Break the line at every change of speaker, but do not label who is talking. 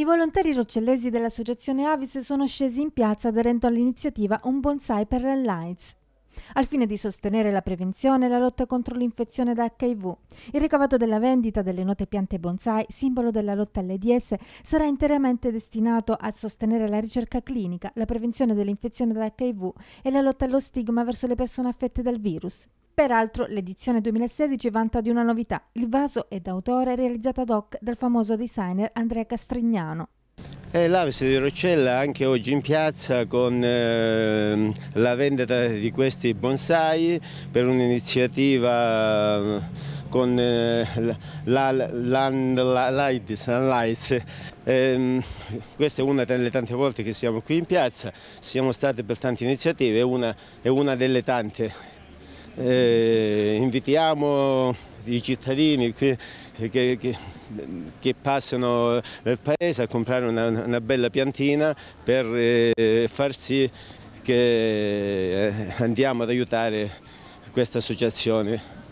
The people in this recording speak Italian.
I volontari roccellesi dell'associazione Avis sono scesi in piazza aderendo all'iniziativa Un bonsai per l'Alliance al fine di sostenere la prevenzione e la lotta contro l'infezione da HIV. Il ricavato della vendita delle note piante bonsai, simbolo della lotta all'AIDS, sarà interamente destinato a sostenere la ricerca clinica, la prevenzione dell'infezione da HIV e la lotta allo stigma verso le persone affette dal virus. Peraltro l'edizione 2016 vanta di una novità, il vaso è d'autore realizzato ad hoc dal famoso designer Andrea Castrignano.
Eh, L'Avis di Roccella anche oggi in piazza con eh, la vendita di questi bonsai per un'iniziativa con eh, l'Unlights. La, eh, questa è una delle tante volte che siamo qui in piazza, siamo state per tante iniziative, una, è una delle tante eh, invitiamo i cittadini che, che, che, che, passano nel paese a comprare una, una bella piantina per eh, far sì che eh, andiamo ad aiutare questa associazione.